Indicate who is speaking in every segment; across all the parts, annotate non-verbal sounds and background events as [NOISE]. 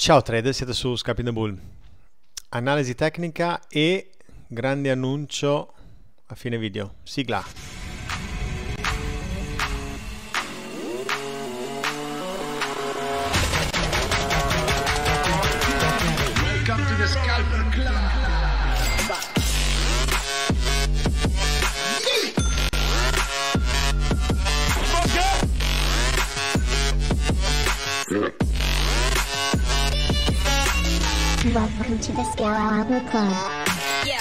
Speaker 1: Ciao trader, siete su Scapin the Bull. Analisi tecnica e grande annuncio a fine video. Sigla. Welcome to the Scala Album Club. Yeah.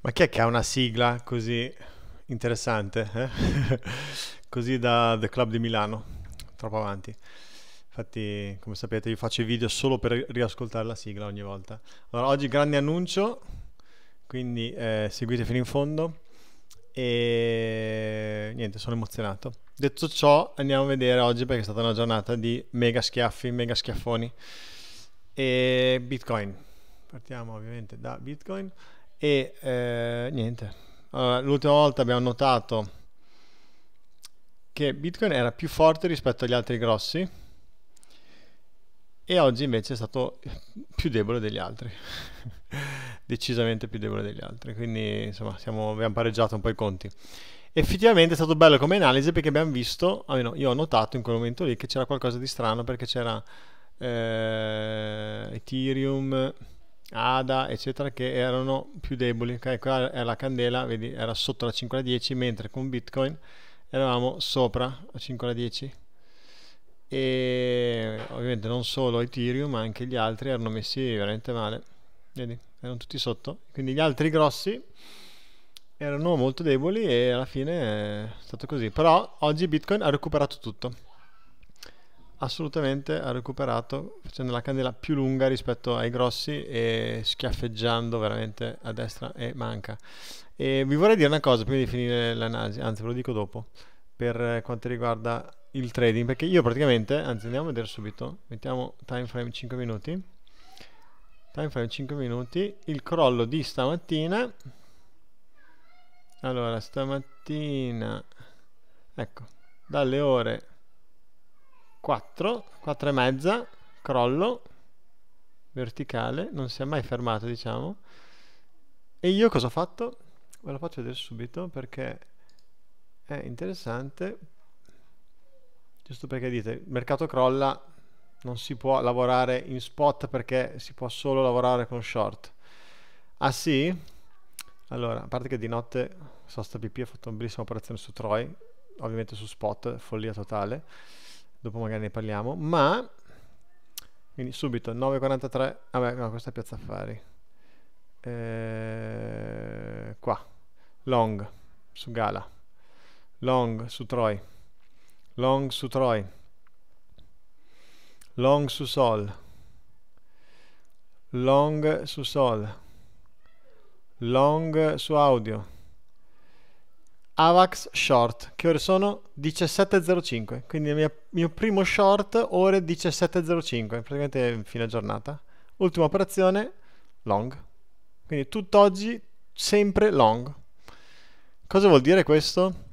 Speaker 1: Ma chi è che ha una sigla così interessante? Eh? [LAUGHS] così da The Club di Milano? Troppo avanti. Infatti, come sapete, io faccio i video solo per riascoltare la sigla ogni volta. Allora, oggi grande annuncio, quindi eh, seguite fino in fondo e niente, sono emozionato. Detto ciò, andiamo a vedere oggi perché è stata una giornata di mega schiaffi, mega schiaffoni e Bitcoin. Partiamo ovviamente da Bitcoin e eh, niente. Allora, l'ultima volta abbiamo notato che Bitcoin era più forte rispetto agli altri grossi e oggi invece è stato più debole degli altri. [LAUGHS] [LAUGHS] decisamente più debole degli altri. Quindi, insomma, siamo, abbiamo pareggiato un po' i conti. Effettivamente è stato bello come analisi perché abbiamo visto, almeno io ho notato in quel momento lì che c'era qualcosa di strano perché c'era eh, Ethereum, ADA, eccetera, che erano più deboli. Okay, qua è la candela, vedi, era sotto la 5 alla 10, mentre con Bitcoin eravamo sopra la 5 alla 10 e ovviamente non solo Ethereum ma anche gli altri erano messi veramente male vedi, erano tutti sotto. Quindi gli altri grossi erano molto deboli e alla fine è stato così. Però oggi Bitcoin ha recuperato tutto. Assolutamente ha recuperato facendo la candela più lunga rispetto ai grossi e schiaffeggiando veramente a destra e manca. E vi vorrei dire una cosa prima di finire l'analisi, anzi ve lo dico dopo, per quanto riguarda il trading, perché io praticamente, anzi andiamo a vedere subito, mettiamo time frame 5 minuti time frame 5 minuti il crollo di stamattina allora stamattina ecco dalle ore 4 4 e mezza crollo verticale non si è mai fermato diciamo e io cosa ho fatto? ve lo faccio vedere subito perché è interessante giusto perché dite mercato crolla non si può lavorare in spot perché si può solo lavorare con short ah sì? allora a parte che di notte Sosta BP ha fatto una bellissima operazione su Troy ovviamente su spot follia totale dopo magari ne parliamo ma quindi subito 9.43 vabbè no questa è piazza affari eh, qua long su Gala long su Troy long su Troy long su sol long su sol long su audio avax short che ore sono 17.05 quindi il mio, mio primo short ore 17.05 praticamente fine giornata ultima operazione long quindi tutt'oggi sempre long cosa vuol dire questo?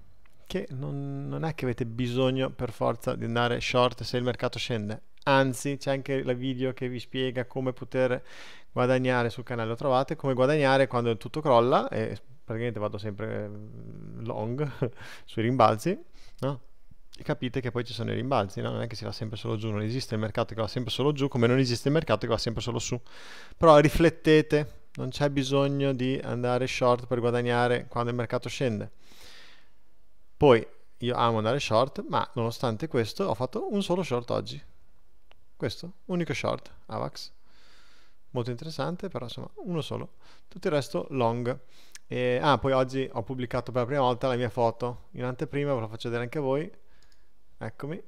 Speaker 1: che non, non è che avete bisogno per forza di andare short se il mercato scende anzi c'è anche il video che vi spiega come poter guadagnare sul canale, lo trovate, come guadagnare quando tutto crolla, e praticamente vado sempre mm, long [LAUGHS] sui rimbalzi, no? capite che poi ci sono i rimbalzi, no? non è che si va sempre solo giù, non esiste il mercato che va sempre solo giù, come non esiste il mercato che va sempre solo su. Però riflettete, non c'è bisogno di andare short per guadagnare quando il mercato scende. Poi io amo andare short, ma nonostante questo ho fatto un solo short oggi. Questo, unico short, AVAX. Molto interessante, però insomma, uno solo. Tutto il resto long. E, ah, poi oggi ho pubblicato per la prima volta la mia foto. In anteprima ve la faccio vedere anche a voi. Eccomi.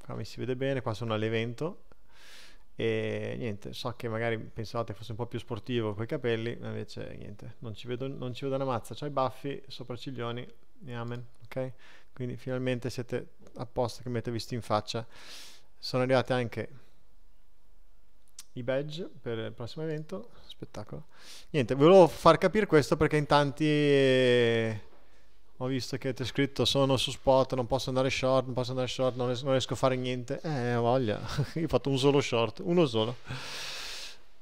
Speaker 1: Qua mi si vede bene, qua sono all'evento. E niente, so che magari pensavate fosse un po' più sportivo con coi capelli, ma invece niente, non ci vedo, non ci vedo una mazza. C'ho i baffi, sopracciglioni, amen, ok? Quindi finalmente siete apposta che mi avete visto in faccia sono arrivati anche i badge per il prossimo evento spettacolo niente volevo far capire questo perché in tanti eh, ho visto che ti scritto sono su spot, non posso andare short, non posso andare short, non riesco, non riesco a fare niente. Eh, voglia, [LAUGHS] io ho fatto un solo short, uno solo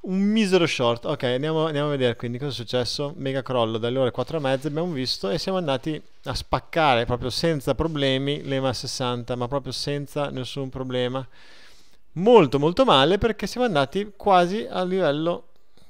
Speaker 1: un misero short. Ok, andiamo, andiamo, a vedere quindi cosa è successo. Mega crollo dalle ore 4 e mezza abbiamo visto e siamo andati a spaccare proprio senza problemi l'EMA 60, ma proprio senza nessun problema. Molto molto male perché siamo andati quasi a livello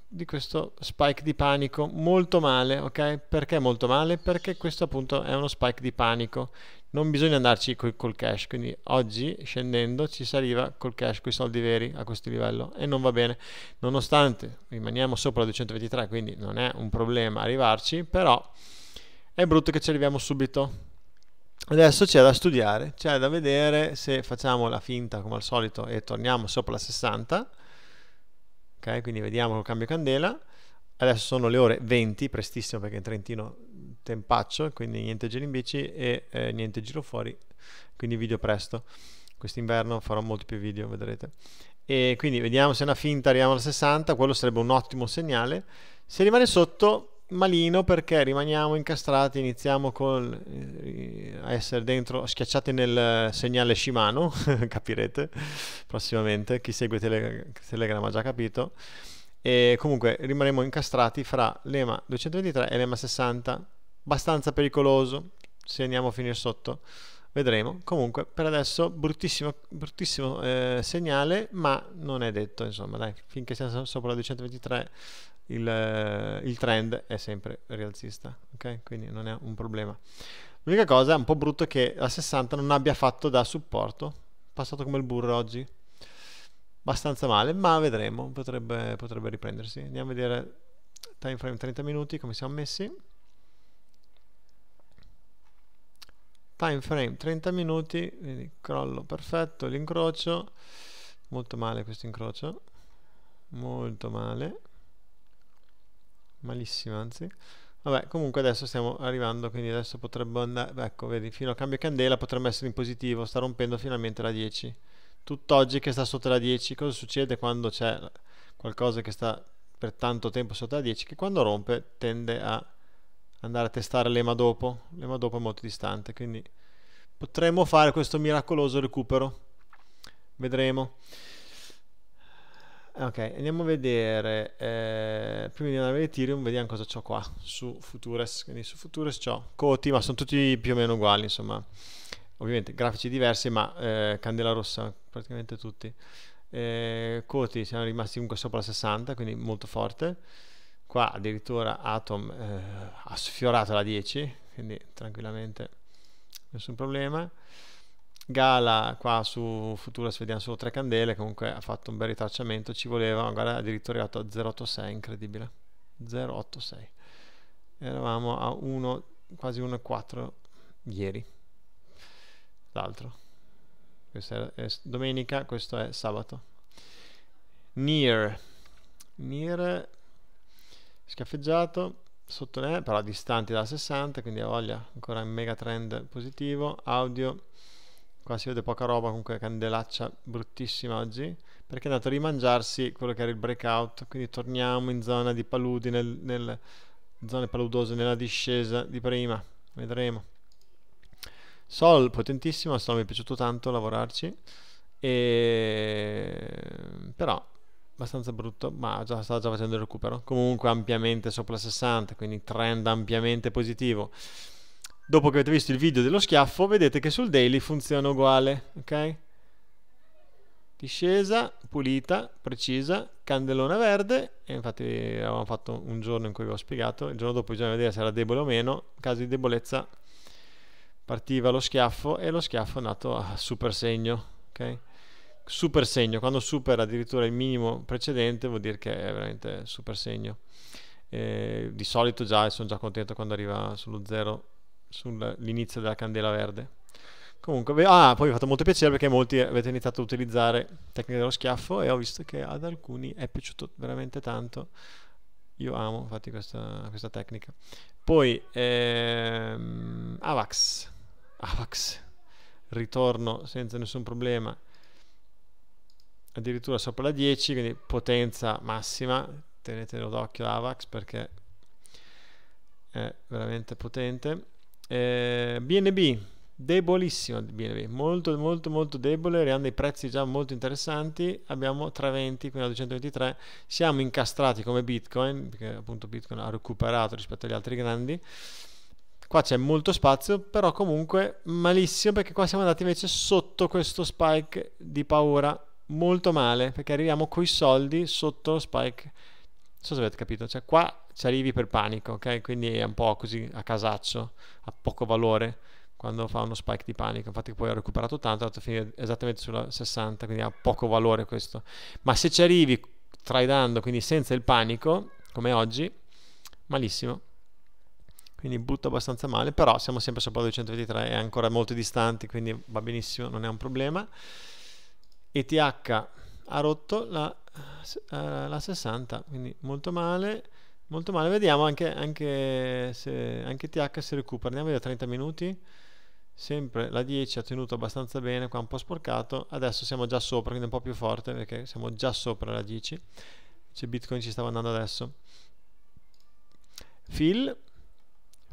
Speaker 1: di questo spike di panico molto male ok perché molto male perché questo appunto è uno spike di panico non bisogna andarci col, col cash, quindi oggi scendendo ci si arriva col cash, con i soldi veri a questo livello e non va bene, nonostante rimaniamo sopra 223, quindi non è un problema arrivarci, però è brutto che ci arriviamo subito. Adesso c'è da studiare, c'è da vedere se facciamo la finta come al solito e torniamo sopra la 60, ok? Quindi vediamo col cambio candela. Adesso sono le ore 20, prestissimo perché in Trentino tempaccio, quindi niente giri in bici e eh, niente giro fuori, quindi video presto. Quest'inverno farò molti più video, vedrete. E quindi vediamo se è una finta, arriviamo al 60, quello sarebbe un ottimo segnale. Se rimane sotto, malino perché rimaniamo incastrati, iniziamo con eh, a essere dentro, schiacciati nel segnale Shimano, [LAUGHS] capirete prossimamente, chi segue tele, Telegram ha già capito. E comunque rimarremo incastrati fra l'EMA 223 e l'EMA 60 abbastanza pericoloso se andiamo a finire sotto vedremo comunque per adesso bruttissimo, bruttissimo eh, segnale ma non è detto insomma dai finché siamo sopra la 223 il, eh, il trend è sempre rialzista ok quindi non è un problema l'unica cosa è un po' brutto che la 60 non abbia fatto da supporto passato come il burro oggi abbastanza male ma vedremo potrebbe, potrebbe riprendersi andiamo a vedere time frame 30 minuti come siamo messi time frame 30 minuti quindi crollo perfetto l'incrocio molto male questo incrocio molto male malissimo anzi vabbè comunque adesso stiamo arrivando quindi adesso potrebbe andare ecco vedi fino a cambio candela potrebbe essere in positivo sta rompendo finalmente la 10 tutt'oggi che sta sotto la 10 cosa succede quando c'è qualcosa che sta per tanto tempo sotto la 10 che quando rompe tende a andare a testare l'EMA dopo. L'EMA dopo è molto distante, quindi potremmo fare questo miracoloso recupero. Vedremo. Ok, andiamo a vedere, eh, prima di andare a Ethereum, vediamo cosa ho qua su Futures. Quindi su Futures ho Coti, ma sono tutti più o meno uguali, insomma. Ovviamente grafici diversi, ma eh, candela rossa praticamente tutti. Eh, Coti siamo rimasti comunque sopra 60, quindi molto forte qua addirittura Atom eh, ha sfiorato la 10 quindi tranquillamente nessun problema Gala qua su Futuras vediamo solo tre candele comunque ha fatto un bel ritracciamento ci voleva guarda addirittura è arrivato a 086 incredibile 086 eravamo a 1 quasi 1,4 ieri l'altro questa è, è domenica questo è sabato Near Near scaffeggiato sotto ne, però distanti dalla 60 quindi ha voglia ancora in mega trend positivo audio qua si vede poca roba comunque candelaccia bruttissima oggi perché è andato a rimangiarsi quello che era il breakout quindi torniamo in zona di paludi nel, nel zone paludose nella discesa di prima vedremo Sol potentissimo Sol mi è piaciuto tanto lavorarci e... però abbastanza brutto, ma già, sta già facendo il recupero. Comunque ampiamente sopra 60, quindi trend ampiamente positivo. Dopo che avete visto il video dello schiaffo, vedete che sul daily funziona uguale, ok? Discesa, pulita, precisa, candelona verde, e infatti avevamo fatto un giorno in cui vi ho spiegato, il giorno dopo bisogna vedere se era debole o meno, in caso di debolezza partiva lo schiaffo e lo schiaffo è andato a super segno, ok? super segno, quando supera addirittura il minimo precedente vuol dire che è veramente super segno. Eh, di solito già sono già contento quando arriva sullo zero, sull'inizio della candela verde. Comunque, ah, poi mi ha fatto molto piacere perché molti avete iniziato a utilizzare tecniche dello schiaffo e ho visto che ad alcuni è piaciuto veramente tanto. Io amo infatti questa, questa tecnica. Poi, ehm, Avax. Avax. Ritorno senza nessun problema addirittura sopra la 10 quindi potenza massima tenetelo d'occhio l'AVAX perché è veramente potente eh, BNB debolissimo BNB molto molto molto debole abbiamo i prezzi già molto interessanti abbiamo 320 quindi a 223 siamo incastrati come Bitcoin perché appunto Bitcoin ha recuperato rispetto agli altri grandi qua c'è molto spazio però comunque malissimo perché qua siamo andati invece sotto questo spike di paura molto male perché arriviamo coi soldi sotto spike. Non so se avete capito, cioè qua ci arrivi per panico, ok? Quindi è un po' così a casaccio, a poco valore quando fa uno spike di panico. Infatti poi ho recuperato tanto, è andato a finire esattamente sulla 60, quindi ha poco valore questo. Ma se ci arrivi tradando, quindi senza il panico, come oggi, malissimo. Quindi butto abbastanza male, però siamo sempre sopra 223 e ancora molto distanti, quindi va benissimo, non è un problema. ETH ha rotto la, eh, la 60, quindi molto male, molto male. Vediamo anche, anche se anche ETH si recupera, andiamo via 30 minuti, sempre la 10 ha tenuto abbastanza bene, qua un po' sporcato, adesso siamo già sopra, quindi un po' più forte perché siamo già sopra la 10, cioè Bitcoin ci stava andando adesso. Phil,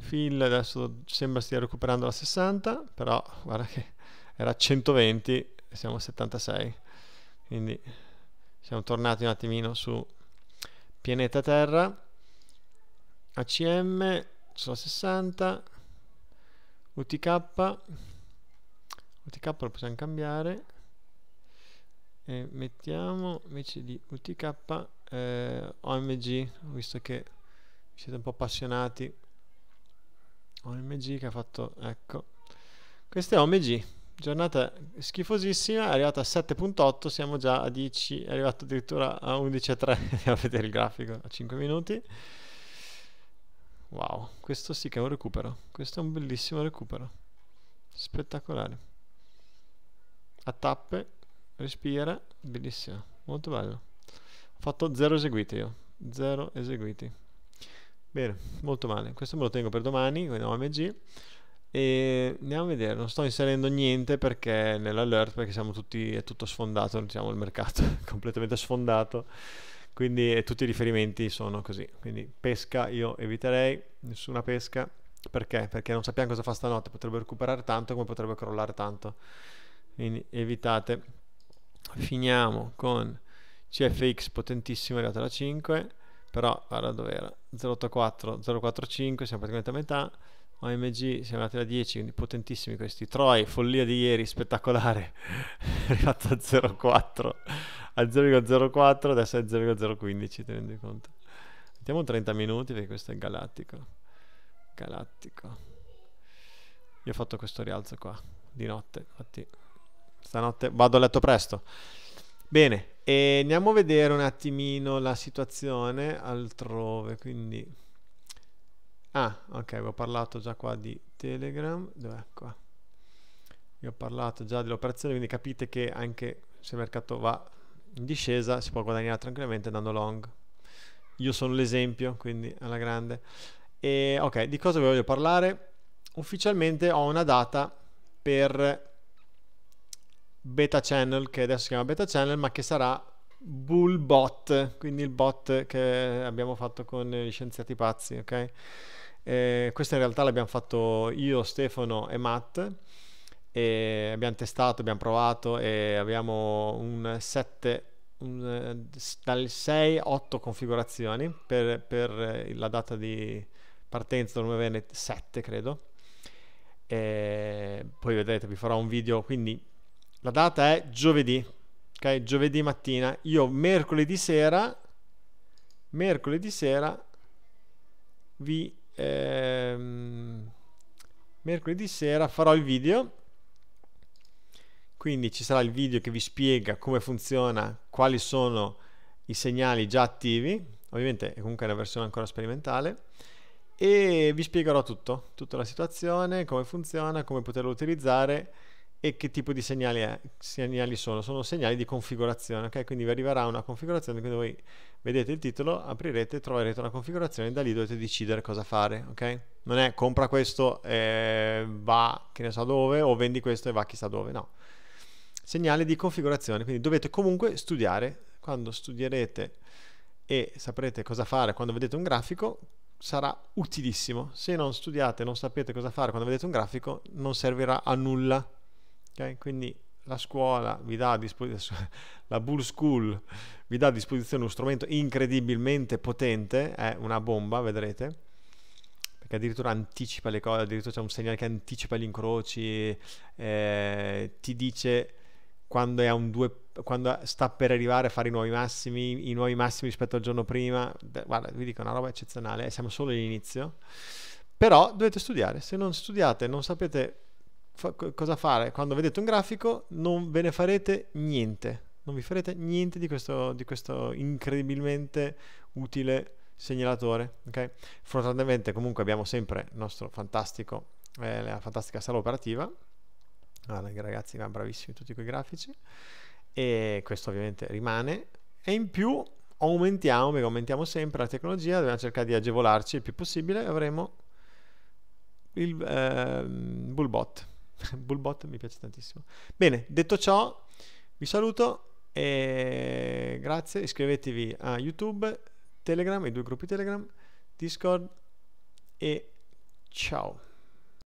Speaker 1: Phil adesso sembra stia recuperando la 60, però guarda che era 120 siamo a 76 quindi siamo tornati un attimino su pianeta terra ACM sono 60 UTK UTK lo possiamo cambiare e mettiamo invece di UTK eh, OMG visto che siete un po' appassionati OMG che ha fatto ecco questo è OMG giornata schifosissima, è arrivata a 7.8, siamo già a 10, è arrivato addirittura a 11.3, [LAUGHS] andiamo a vedere il grafico a 5 minuti. Wow, questo sì che è un recupero, questo è un bellissimo recupero, spettacolare. A tappe, respira, bellissimo, molto bello. Ho fatto 0 eseguiti io, 0 eseguiti. Bene, molto male, questo me lo tengo per domani, con OMG e andiamo a vedere non sto inserendo niente perché nell'alert perché siamo tutti è tutto sfondato diciamo il mercato è [LAUGHS] completamente sfondato quindi tutti i riferimenti sono così quindi pesca io eviterei nessuna pesca perché? perché non sappiamo cosa fa stanotte potrebbe recuperare tanto come potrebbe crollare tanto quindi evitate finiamo con CFX potentissimo è arrivata alla 5 però guarda dove era 084 045 siamo praticamente a metà OMG siamo andati a 10 quindi potentissimi questi Troy follia di ieri spettacolare [LAUGHS] arrivato a 0,4 a 0,04 adesso è 0,015 tenendo conto mettiamo 30 minuti perché questo è galattico galattico io ho fatto questo rialzo qua di notte infatti stanotte vado a letto presto bene e andiamo a vedere un attimino la situazione altrove quindi Ah, ok, vi ho parlato già qua di Telegram. Dov'è qua? Vi ho parlato già dell'operazione, quindi capite che anche se il mercato va in discesa si può guadagnare tranquillamente andando long. Io sono l'esempio, quindi alla grande. E, ok, di cosa vi voglio parlare? Ufficialmente ho una data per beta channel, che adesso si chiama beta channel, ma che sarà bull bot, quindi il bot che abbiamo fatto con gli scienziati pazzi, ok? Eh, questa in realtà l'abbiamo fatto io, Stefano e Matt. E abbiamo testato, abbiamo provato e abbiamo un 7 un, dal 6-8 configurazioni per, per, la data di partenza del 9 7 credo e poi vedrete vi farò un video quindi la data è giovedì ok giovedì mattina io mercoledì sera mercoledì sera vi ehm, mercoledì sera farò il video quindi ci sarà il video che vi spiega come funziona quali sono i segnali già attivi ovviamente è comunque una versione ancora sperimentale e vi spiegherò tutto tutta la situazione come funziona come poterlo utilizzare e che tipo di segnali, è, segnali, sono? Sono segnali di configurazione, ok? Quindi vi arriverà una configurazione, quindi voi vedete il titolo, aprirete, troverete una configurazione e da lì dovete decidere cosa fare, ok? Non è compra questo e va che ne so dove o vendi questo e va chissà dove, no. Segnale di configurazione, quindi dovete comunque studiare. Quando studierete e saprete cosa fare quando vedete un grafico, sarà utilissimo. Se non studiate, e non sapete cosa fare quando vedete un grafico, non servirà a nulla Okay? Quindi la scuola vi dà a disposizione, [LAUGHS] la Bull School vi dà a disposizione uno strumento incredibilmente potente, è una bomba, vedrete, perché addirittura anticipa le cose, addirittura c'è un segnale che anticipa gli incroci, eh, ti dice quando, due, quando, sta per arrivare a fare i nuovi massimi, i nuovi massimi rispetto al giorno prima, guarda, vi dico, è una roba eccezionale, eh, siamo solo all'inizio, però dovete studiare, se non studiate, non sapete fa, cosa fare? Quando vedete un grafico non ve ne farete niente, non vi farete niente di questo, di questo incredibilmente utile segnalatore. Okay? Fortunatamente comunque abbiamo sempre il nostro fantastico, eh, la fantastica sala operativa. Guarda ragazzi, ma bravissimi tutti quei grafici. E questo ovviamente rimane. E in più aumentiamo, perché aumentiamo sempre la tecnologia, dobbiamo cercare di agevolarci il più possibile avremo il eh, bullbot [LAUGHS] Bullbot mi piace tantissimo. Bene, detto ciò, vi saluto e grazie, iscrivetevi a YouTube, Telegram, i due gruppi Telegram, Discord e ciao.